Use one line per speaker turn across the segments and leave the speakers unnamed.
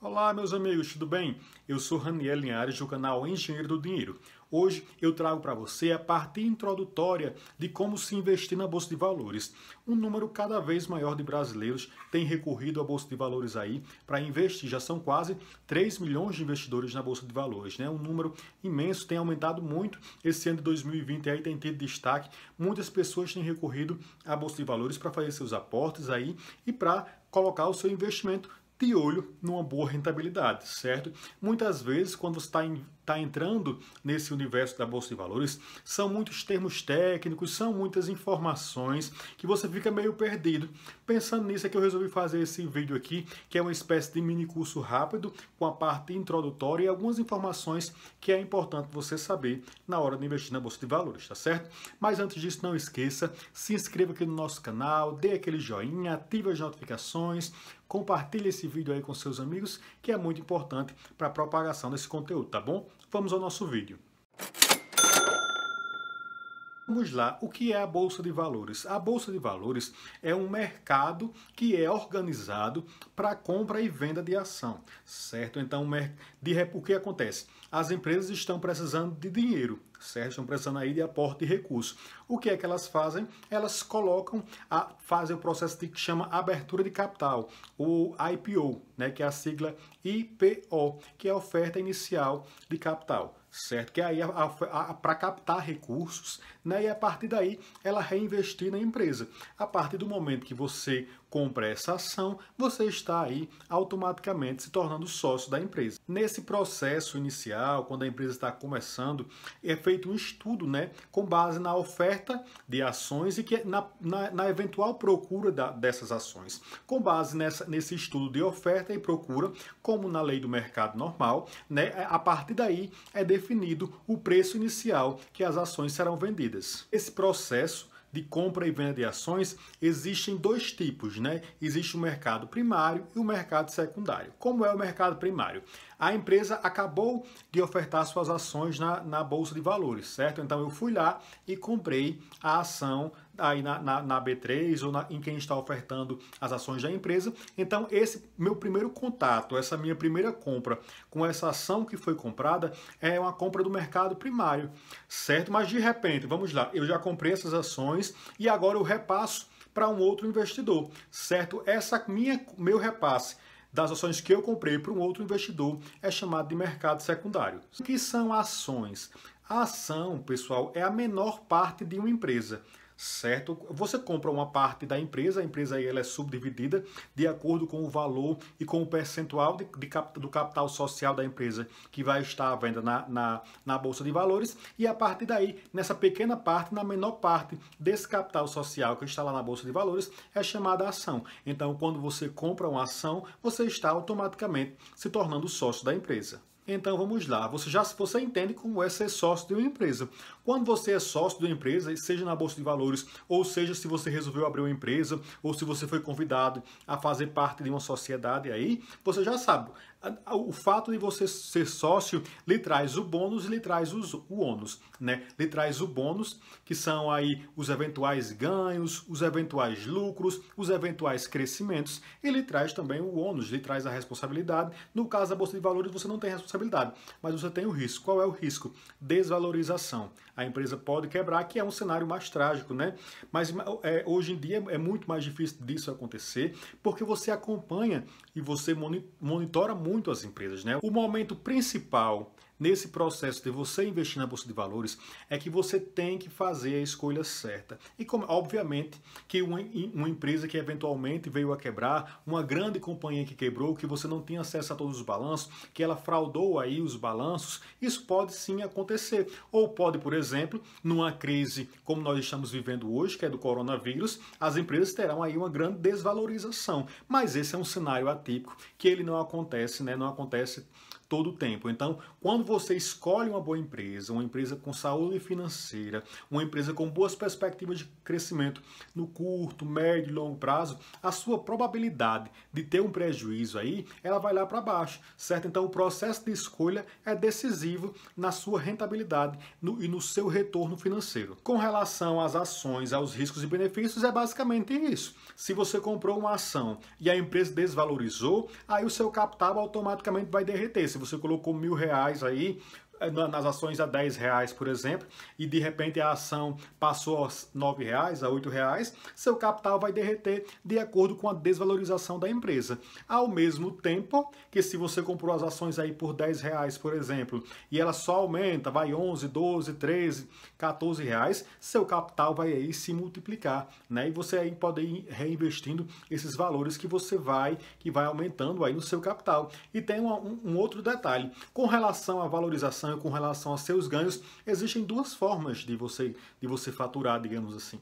Olá, meus amigos, tudo bem? Eu sou Raniel Linhares do canal Engenheiro do Dinheiro. Hoje eu trago para você a parte introdutória de como se investir na Bolsa de Valores. Um número cada vez maior de brasileiros tem recorrido à Bolsa de Valores aí para investir. Já são quase 3 milhões de investidores na Bolsa de Valores, né? Um número imenso, tem aumentado muito. Esse ano de 2020 aí tem tido destaque. Muitas pessoas têm recorrido à Bolsa de Valores para fazer seus aportes aí e para colocar o seu investimento de olho numa boa rentabilidade, certo? Muitas vezes, quando você está está entrando nesse universo da Bolsa de Valores, são muitos termos técnicos, são muitas informações que você fica meio perdido. Pensando nisso é que eu resolvi fazer esse vídeo aqui, que é uma espécie de mini curso rápido com a parte introdutória e algumas informações que é importante você saber na hora de investir na Bolsa de Valores, tá certo? Mas antes disso, não esqueça, se inscreva aqui no nosso canal, dê aquele joinha, ative as notificações, compartilhe esse vídeo aí com seus amigos, que é muito importante para a propagação desse conteúdo, tá bom? Vamos ao nosso vídeo. Vamos lá, o que é a Bolsa de Valores? A Bolsa de Valores é um mercado que é organizado para compra e venda de ação, certo? Então, o que acontece? As empresas estão precisando de dinheiro, certo? Estão precisando aí de aporte de recursos. O que é que elas fazem? Elas colocam, a, fazem o processo de, que chama abertura de capital, o IPO, né, que é a sigla IPO, que é a oferta inicial de capital certo? Que aí para captar recursos, né? E a partir daí ela reinvestir na empresa. A partir do momento que você compra essa ação, você está aí automaticamente se tornando sócio da empresa. Nesse processo inicial, quando a empresa está começando, é feito um estudo né, com base na oferta de ações e que é na, na, na eventual procura da, dessas ações. Com base nessa, nesse estudo de oferta e procura, como na lei do mercado normal, né, é, a partir daí é definido o preço inicial que as ações serão vendidas. Esse processo de compra e venda de ações, existem dois tipos, né? Existe o mercado primário e o mercado secundário. Como é o mercado primário? A empresa acabou de ofertar suas ações na, na Bolsa de Valores, certo? Então eu fui lá e comprei a ação aí na, na, na B3 ou na, em quem está ofertando as ações da empresa. Então, esse meu primeiro contato, essa minha primeira compra com essa ação que foi comprada é uma compra do mercado primário, certo? Mas de repente, vamos lá, eu já comprei essas ações e agora eu repasso para um outro investidor, certo? Essa minha meu repasse das ações que eu comprei para um outro investidor é chamado de mercado secundário. O que são ações? A ação, pessoal, é a menor parte de uma empresa certo? Você compra uma parte da empresa, a empresa aí ela é subdividida de acordo com o valor e com o percentual de, de cap, do capital social da empresa que vai estar à venda na, na, na Bolsa de Valores e a partir daí, nessa pequena parte, na menor parte desse capital social que está lá na Bolsa de Valores, é chamada ação. Então, quando você compra uma ação, você está automaticamente se tornando sócio da empresa. Então vamos lá. Você já você entende como é ser sócio de uma empresa. Quando você é sócio de uma empresa, seja na bolsa de valores, ou seja, se você resolveu abrir uma empresa, ou se você foi convidado a fazer parte de uma sociedade aí, você já sabe o fato de você ser sócio lhe traz o bônus e lhe traz os, o ônus, né? Lhe traz o bônus, que são aí os eventuais ganhos, os eventuais lucros, os eventuais crescimentos, e lhe traz também o ônus, lhe traz a responsabilidade. No caso da Bolsa de Valores, você não tem responsabilidade, mas você tem o risco. Qual é o risco? Desvalorização. A empresa pode quebrar, que é um cenário mais trágico, né? Mas é, hoje em dia é, é muito mais difícil disso acontecer, porque você acompanha e você monitora muito muito as empresas, né? O momento principal nesse processo de você investir na bolsa de valores é que você tem que fazer a escolha certa. E como, obviamente que uma, uma empresa que eventualmente veio a quebrar, uma grande companhia que quebrou, que você não tinha acesso a todos os balanços, que ela fraudou aí os balanços, isso pode sim acontecer. Ou pode, por exemplo, numa crise como nós estamos vivendo hoje, que é do coronavírus, as empresas terão aí uma grande desvalorização. Mas esse é um cenário atípico que ele não acontece, né? Não acontece todo o tempo. Então, quando você escolhe uma boa empresa, uma empresa com saúde financeira, uma empresa com boas perspectivas de crescimento no curto, médio e longo prazo, a sua probabilidade de ter um prejuízo aí, ela vai lá para baixo, certo? Então, o processo de escolha é decisivo na sua rentabilidade no, e no seu retorno financeiro. Com relação às ações, aos riscos e benefícios, é basicamente isso. Se você comprou uma ação e a empresa desvalorizou, aí o seu capital automaticamente vai derreter. Se se você colocou mil reais aí, é, nas ações a 10 reais, por exemplo, e de repente a ação passou aos 9 reais, a 8 reais, seu capital vai derreter de acordo com a desvalorização da empresa. Ao mesmo tempo que se você comprou as ações aí por 10 reais, por exemplo, e ela só aumenta, vai 11, 12, 13, 14 reais, seu capital vai aí se multiplicar, né? E você aí pode ir reinvestindo esses valores que você vai, que vai aumentando aí no seu capital. E tem um, um outro detalhe, com relação à valorização relação com relação a seus ganhos, existem duas formas de você, de você faturar, digamos assim.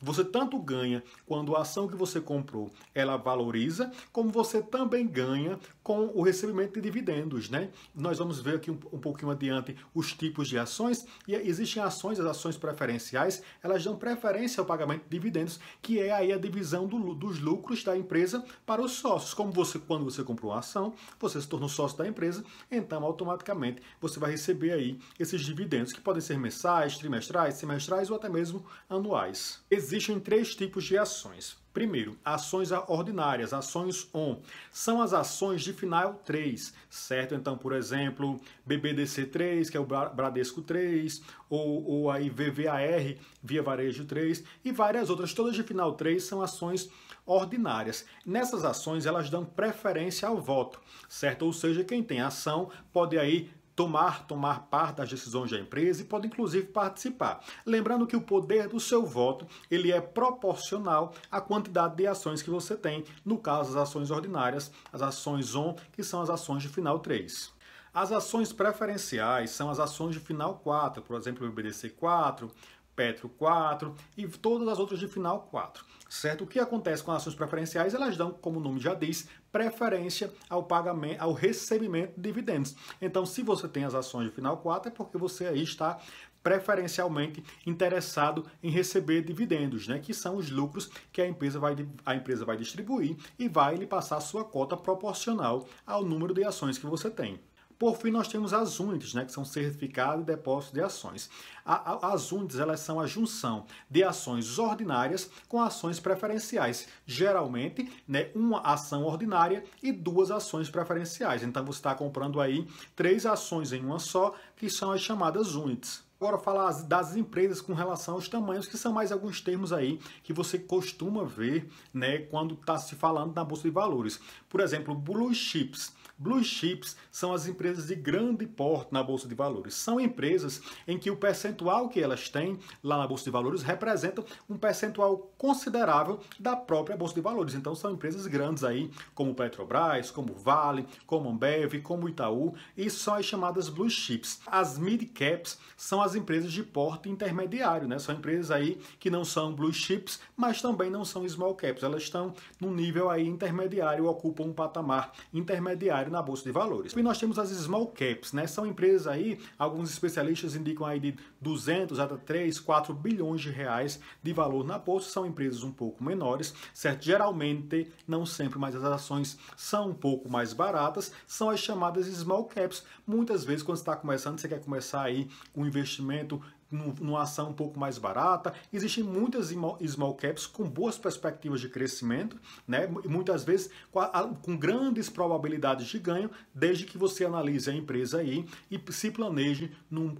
Você tanto ganha quando a ação que você comprou ela valoriza, como você também ganha com o recebimento de dividendos, né? Nós vamos ver aqui um, um pouquinho adiante os tipos de ações e existem ações, as ações preferenciais, elas dão preferência ao pagamento de dividendos, que é aí a divisão do, dos lucros da empresa para os sócios. Como você, quando você comprou a ação, você se tornou sócio da empresa, então automaticamente você vai receber aí esses dividendos que podem ser mensais, trimestrais, semestrais ou até mesmo anuais. Existem três tipos de ações. Primeiro, ações ordinárias, ações on. São as ações de final 3, certo? Então, por exemplo, BBDC 3, que é o Bradesco 3, ou, ou aí VVAR, Via Varejo 3, e várias outras. Todas de final 3 são ações ordinárias. Nessas ações, elas dão preferência ao voto, certo? Ou seja, quem tem ação pode aí tomar, tomar parte das decisões da empresa e pode inclusive participar. Lembrando que o poder do seu voto, ele é proporcional à quantidade de ações que você tem, no caso as ações ordinárias, as ações ON, que são as ações de final 3. As ações preferenciais são as ações de final 4, por exemplo, o BDC 4, Petro 4 e todas as outras de final 4. Certo? O que acontece com as ações preferenciais? Elas dão, como o nome já diz, preferência ao pagamento, ao recebimento de dividendos. Então, se você tem as ações de final 4, é porque você aí está preferencialmente interessado em receber dividendos, né, que são os lucros que a empresa vai, a empresa vai distribuir e vai lhe passar sua cota proporcional ao número de ações que você tem. Por fim, nós temos as UNITs, né, que são certificado e depósito de ações. A, a, as UNITs elas são a junção de ações ordinárias com ações preferenciais. Geralmente, né, uma ação ordinária e duas ações preferenciais. Então, você está comprando aí três ações em uma só, que são as chamadas UNITs. Agora falar das empresas com relação aos tamanhos, que são mais alguns termos aí que você costuma ver né, quando está se falando na Bolsa de Valores. Por exemplo, Blue Chips Blue chips são as empresas de grande porte na bolsa de valores. São empresas em que o percentual que elas têm lá na bolsa de valores representa um percentual considerável da própria bolsa de valores. Então são empresas grandes aí, como Petrobras, como Vale, como Ambev, como Itaú, e são as chamadas blue chips. As mid caps são as empresas de porte intermediário, né? São empresas aí que não são blue chips, mas também não são small caps. Elas estão num nível aí intermediário, ocupam um patamar intermediário na bolsa de valores. E nós temos as small caps, né? São empresas aí, alguns especialistas indicam aí de 200 até 3, 4 bilhões de reais de valor na bolsa. São empresas um pouco menores, certo? Geralmente, não sempre, mas as ações são um pouco mais baratas. São as chamadas small caps. Muitas vezes, quando você está começando, você quer começar aí um investimento numa ação um pouco mais barata. Existem muitas small caps com boas perspectivas de crescimento, né? muitas vezes com, a, com grandes probabilidades de ganho, desde que você analise a empresa aí e se planeje num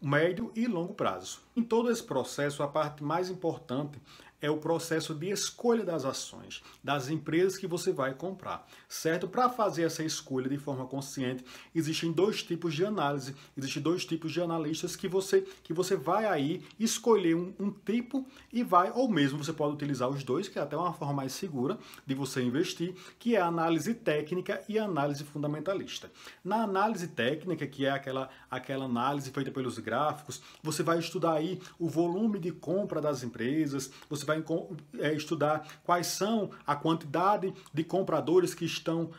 médio e longo prazo. Em todo esse processo, a parte mais importante é o processo de escolha das ações, das empresas que você vai comprar, certo? Para fazer essa escolha de forma consciente, existem dois tipos de análise, existem dois tipos de analistas que você, que você vai aí escolher um, um tipo e vai, ou mesmo você pode utilizar os dois, que é até uma forma mais segura de você investir, que é a análise técnica e a análise fundamentalista. Na análise técnica, que é aquela, aquela análise feita pelos gráficos, você vai estudar aí o volume de compra das empresas, você vai vai é, estudar quais são a quantidade de compradores que estão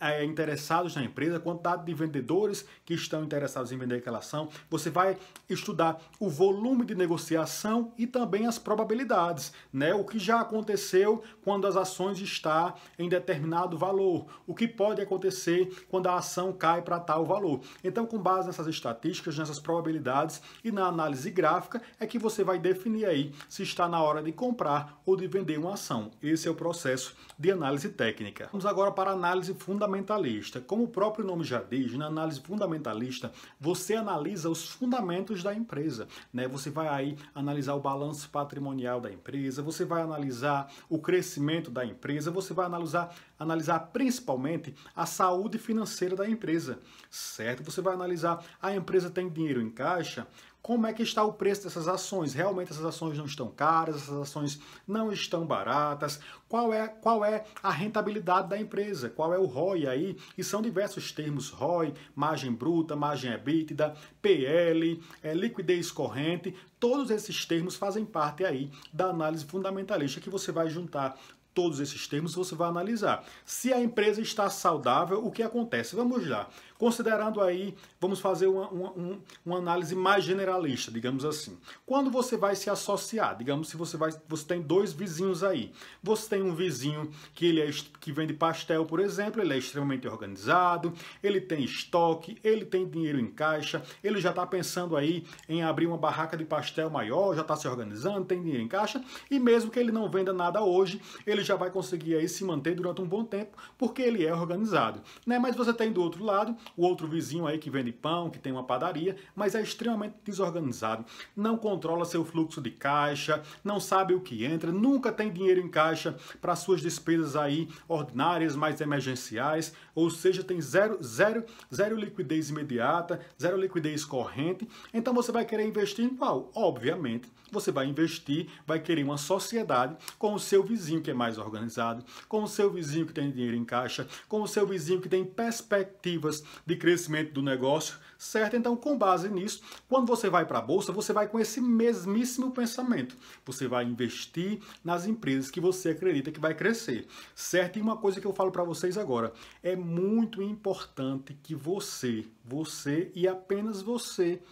é, interessados na empresa, a quantidade de vendedores que estão interessados em vender aquela ação. Você vai estudar o volume de negociação e também as probabilidades, né? O que já aconteceu quando as ações está em determinado valor, o que pode acontecer quando a ação cai para tal valor. Então, com base nessas estatísticas, nessas probabilidades e na análise gráfica, é que você vai definir aí se está na hora de comprar comprar ou de vender uma ação. Esse é o processo de análise técnica. Vamos agora para a análise fundamentalista. Como o próprio nome já diz, na análise fundamentalista, você analisa os fundamentos da empresa. Né? Você vai aí analisar o balanço patrimonial da empresa, você vai analisar o crescimento da empresa, você vai analisar analisar principalmente a saúde financeira da empresa, certo? Você vai analisar ah, a empresa tem dinheiro em caixa, como é que está o preço dessas ações? Realmente essas ações não estão caras, essas ações não estão baratas. Qual é, qual é a rentabilidade da empresa? Qual é o ROI aí? E são diversos termos: ROI, margem bruta, margem EBITDA, PL, é, liquidez corrente. Todos esses termos fazem parte aí da análise fundamentalista que você vai juntar todos esses termos você vai analisar. Se a empresa está saudável, o que acontece? Vamos lá. Considerando aí, vamos fazer uma, uma, uma análise mais generalista, digamos assim. Quando você vai se associar, digamos se você vai, você tem dois vizinhos aí. Você tem um vizinho que ele é, que vende pastel, por exemplo, ele é extremamente organizado, ele tem estoque, ele tem dinheiro em caixa, ele já está pensando aí em abrir uma barraca de pastel maior, já está se organizando, tem dinheiro em caixa, e mesmo que ele não venda nada hoje, ele já vai conseguir aí se manter durante um bom tempo, porque ele é organizado. Né? Mas você tem do outro lado o outro vizinho aí que vende pão, que tem uma padaria, mas é extremamente desorganizado. Não controla seu fluxo de caixa, não sabe o que entra, nunca tem dinheiro em caixa para suas despesas aí ordinárias, mais emergenciais ou seja, tem zero, zero, zero liquidez imediata, zero liquidez corrente. Então você vai querer investir em qual? Obviamente, você vai investir, vai querer uma sociedade com o seu vizinho que é mais organizado, com o seu vizinho que tem dinheiro em caixa, com o seu vizinho que tem perspectivas de crescimento do negócio certo? Então, com base nisso, quando você vai para a bolsa, você vai com esse mesmíssimo pensamento. Você vai investir nas empresas que você acredita que vai crescer, certo? E uma coisa que eu falo para vocês agora, é muito importante que você, você e apenas você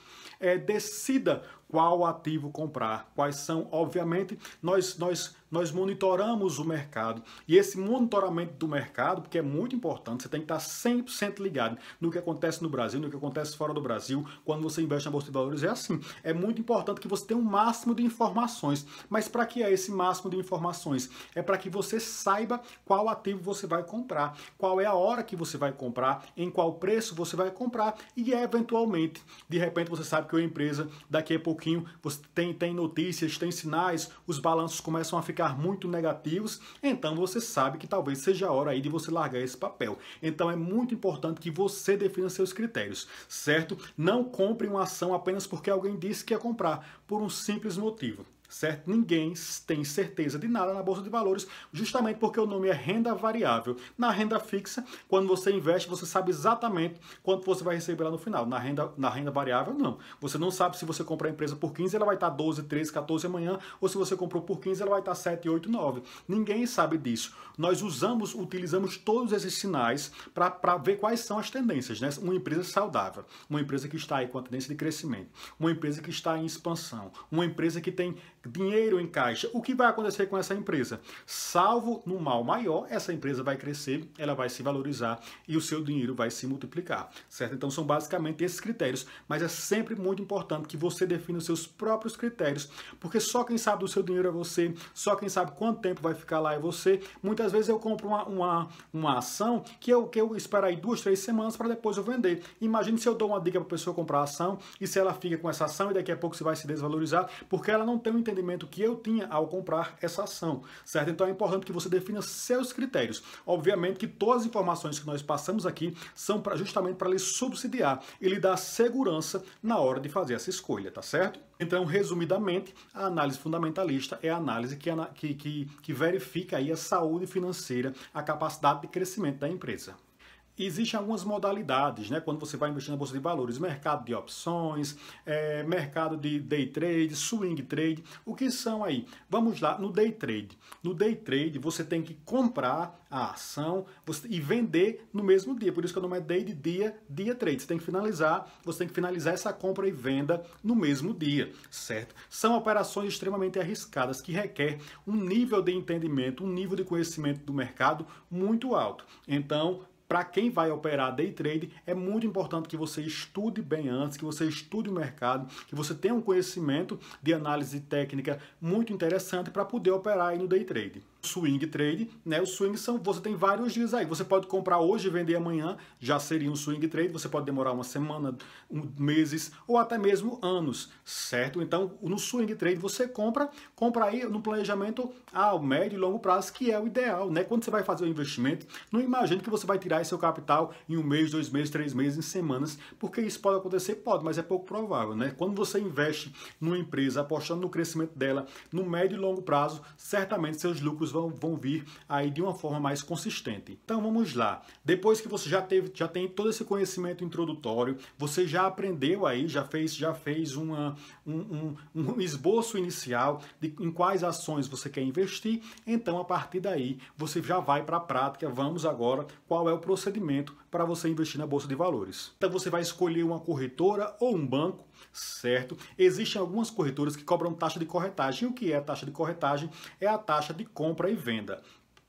é, decida qual ativo comprar, quais são, obviamente, nós, nós, nós monitoramos o mercado. E esse monitoramento do mercado, porque é muito importante, você tem que estar 100% ligado no que acontece no Brasil, no que acontece fora do Brasil, quando você investe na Bolsa de Valores, é assim. É muito importante que você tenha um máximo de informações. Mas para que é esse máximo de informações? É para que você saiba qual ativo você vai comprar, qual é a hora que você vai comprar, em qual preço você vai comprar e, eventualmente, de repente você sabe que a empresa daqui a pouco pouquinho você tem, tem notícias, tem sinais, os balanços começam a ficar muito negativos, então você sabe que talvez seja a hora aí de você largar esse papel. Então é muito importante que você defina seus critérios, certo? Não compre uma ação apenas porque alguém disse que ia comprar, por um simples motivo certo? Ninguém tem certeza de nada na bolsa de valores, justamente porque o nome é renda variável. Na renda fixa, quando você investe, você sabe exatamente quanto você vai receber lá no final. Na renda, na renda variável, não. Você não sabe se você comprar a empresa por 15, ela vai estar 12, 13, 14 amanhã, ou se você comprou por 15, ela vai estar 7, 8, 9. Ninguém sabe disso. Nós usamos, utilizamos todos esses sinais para ver quais são as tendências, né? Uma empresa saudável, uma empresa que está aí com a tendência de crescimento, uma empresa que está em expansão, uma empresa que tem dinheiro em caixa. O que vai acontecer com essa empresa? Salvo no mal maior, essa empresa vai crescer, ela vai se valorizar e o seu dinheiro vai se multiplicar, certo? Então são basicamente esses critérios, mas é sempre muito importante que você defina os seus próprios critérios, porque só quem sabe do seu dinheiro é você, só quem sabe quanto tempo vai ficar lá é você. Muitas vezes eu compro uma, uma, uma ação que eu, que eu espero aí duas, três semanas para depois eu vender. Imagine se eu dou uma dica para a pessoa comprar a ação e se ela fica com essa ação e daqui a pouco você vai se desvalorizar, porque ela não tem um entendimento que eu tinha ao comprar essa ação, certo? Então é importante que você defina seus critérios. Obviamente que todas as informações que nós passamos aqui são pra, justamente para lhe subsidiar e lhe dar segurança na hora de fazer essa escolha, tá certo? Então, resumidamente, a análise fundamentalista é a análise que, que, que, que verifica aí a saúde financeira, a capacidade de crescimento da empresa. Existem algumas modalidades, né? Quando você vai investir na bolsa de valores, mercado de opções, é, mercado de day trade, swing trade, o que são aí? Vamos lá, no day trade. No day trade você tem que comprar a ação você, e vender no mesmo dia. Por isso que o nome é day de dia, dia trade. Você tem que finalizar, você tem que finalizar essa compra e venda no mesmo dia, certo? São operações extremamente arriscadas que requer um nível de entendimento, um nível de conhecimento do mercado muito alto. Então, para quem vai operar day trade, é muito importante que você estude bem antes, que você estude o mercado, que você tenha um conhecimento de análise técnica muito interessante para poder operar aí no day trade swing trade, né? Os swings são, você tem vários dias aí. Você pode comprar hoje e vender amanhã, já seria um swing trade. Você pode demorar uma semana, um, meses ou até mesmo anos, certo? Então, no swing trade você compra, compra aí no planejamento ao médio e longo prazo, que é o ideal, né? Quando você vai fazer o investimento, não imagine que você vai tirar seu capital em um mês, dois meses, três meses, em semanas, porque isso pode acontecer, pode, mas é pouco provável, né? Quando você investe numa empresa apostando no crescimento dela no médio e longo prazo, certamente seus lucros números vão, vão vir aí de uma forma mais consistente. Então vamos lá. Depois que você já teve, já tem todo esse conhecimento introdutório, você já aprendeu aí, já fez, já fez uma, um, um, um esboço inicial de em quais ações você quer investir. Então a partir daí você já vai para a prática. Vamos agora qual é o procedimento para você investir na bolsa de valores. Então você vai escolher uma corretora ou um banco certo? Existem algumas corretoras que cobram taxa de corretagem. E o que é a taxa de corretagem? É a taxa de compra e venda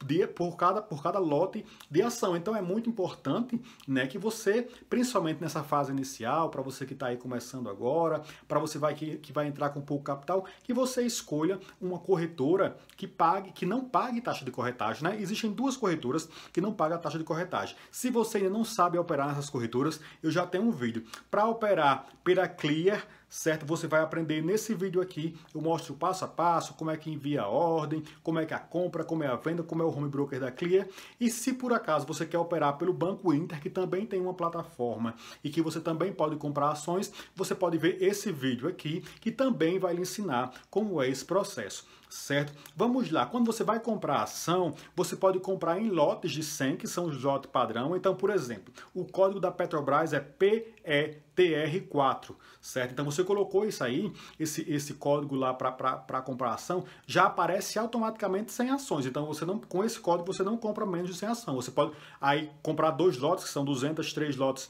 de, por, cada, por cada lote de ação. Então é muito importante né, que você, principalmente nessa fase inicial, para você que está aí começando agora, para você vai, que, que vai entrar com pouco capital, que você escolha uma corretora que pague, que não pague taxa de corretagem. Né? Existem duas corretoras que não pagam a taxa de corretagem. Se você ainda não sabe operar nessas corretoras, eu já tenho um vídeo. Para operar pela Clear, certo? Você vai aprender nesse vídeo aqui, eu mostro passo a passo, como é que envia a ordem, como é que a compra, como é a venda, como é o home broker da Clear. E se por acaso você quer operar pelo Banco Inter, que também tem uma plataforma e que você também pode comprar ações, você pode ver esse vídeo aqui, que também vai lhe ensinar como é esse processo certo? Vamos lá, quando você vai comprar ação, você pode comprar em lotes de 100, que são os lotes padrão. Então, por exemplo, o código da Petrobras é PETR4, certo? Então, você colocou isso aí, esse, esse código lá para comprar ação, já aparece automaticamente sem ações. Então, você não com esse código, você não compra menos de 100 ação. Você pode aí comprar dois lotes, que são 203 lotes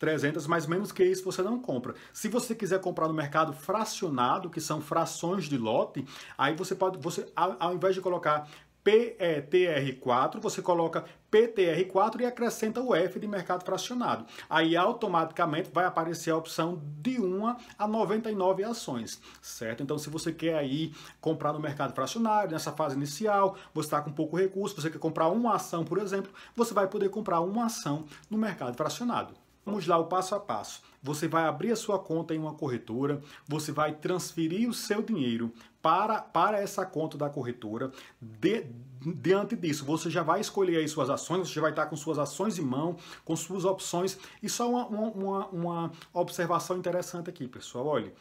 300, mas menos que isso você não compra. Se você quiser comprar no mercado fracionado, que são frações de lote, aí você pode, você ao, invés de colocar PETR4, você coloca PTR4 e acrescenta o F de mercado fracionado. Aí automaticamente vai aparecer a opção de 1 a 99 ações, certo? Então se você quer aí comprar no mercado fracionário, nessa fase inicial, você está com pouco recurso, você quer comprar uma ação, por exemplo, você vai poder comprar uma ação no mercado fracionado. Vamos lá, o passo a passo. Você vai abrir a sua conta em uma corretora, você vai transferir o seu dinheiro para, para essa conta da corretora. De, diante disso, você já vai escolher aí suas ações, você já vai estar com suas ações em mão, com suas opções. E só uma, uma, uma observação interessante aqui, pessoal. Olha,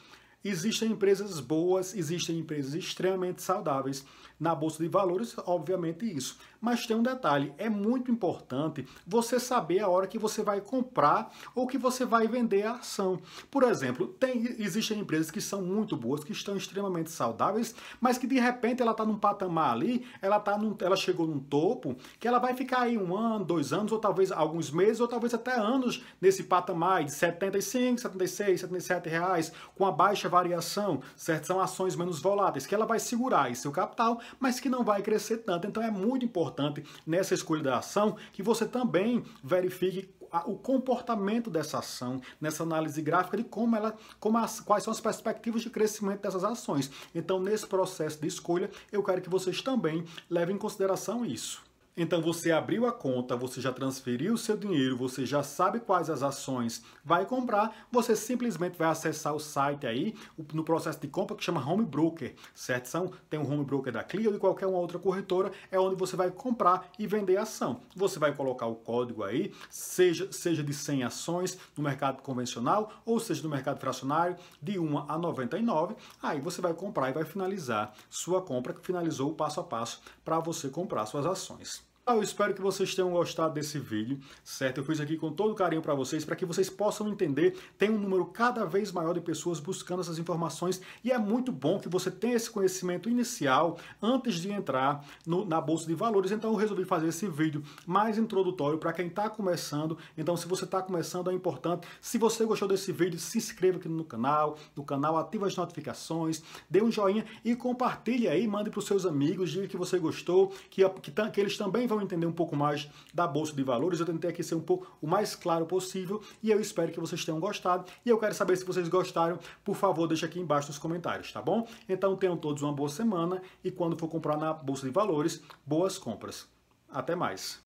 existem empresas boas, existem empresas extremamente saudáveis na bolsa de valores, obviamente isso. Mas tem um detalhe, é muito importante você saber a hora que você vai comprar ou que você vai vender a ação. Por exemplo, tem, existem empresas que são muito boas, que estão extremamente saudáveis, mas que de repente ela está num patamar ali, ela, tá num, ela chegou num topo, que ela vai ficar aí um ano, dois anos, ou talvez alguns meses, ou talvez até anos nesse patamar de 75, 76, 77 reais, com a baixa variação, certo? São ações menos voláteis, que ela vai segurar aí seu capital mas que não vai crescer tanto. Então é muito importante nessa escolha da ação que você também verifique o comportamento dessa ação, nessa análise gráfica de como ela, como as, quais são as perspectivas de crescimento dessas ações. Então, nesse processo de escolha, eu quero que vocês também levem em consideração isso. Então você abriu a conta, você já transferiu o seu dinheiro, você já sabe quais as ações vai comprar, você simplesmente vai acessar o site aí, no processo de compra que chama Home Broker, certo? São, tem um Home Broker da Clear ou de qualquer outra corretora, é onde você vai comprar e vender ação. Você vai colocar o código aí, seja, seja de 100 ações no mercado convencional ou seja no mercado fracionário, de 1 a 99, aí você vai comprar e vai finalizar sua compra que finalizou o passo a passo para você comprar suas ações. Ah, eu espero que vocês tenham gostado desse vídeo, certo? Eu fiz aqui com todo carinho para vocês, para que vocês possam entender, tem um número cada vez maior de pessoas buscando essas informações e é muito bom que você tenha esse conhecimento inicial antes de entrar no, na Bolsa de Valores. Então eu resolvi fazer esse vídeo mais introdutório para quem está começando. Então se você está começando é importante. Se você gostou desse vídeo, se inscreva aqui no canal, no canal, ativa as notificações, dê um joinha e compartilhe aí, mande para os seus amigos, diga que você gostou, que, que, que eles também vão entender um pouco mais da Bolsa de Valores. Eu tentei aqui ser um pouco o mais claro possível e eu espero que vocês tenham gostado. E eu quero saber se vocês gostaram. Por favor, deixa aqui embaixo nos comentários, tá bom? Então tenham todos uma boa semana e quando for comprar na Bolsa de Valores, boas compras. Até mais!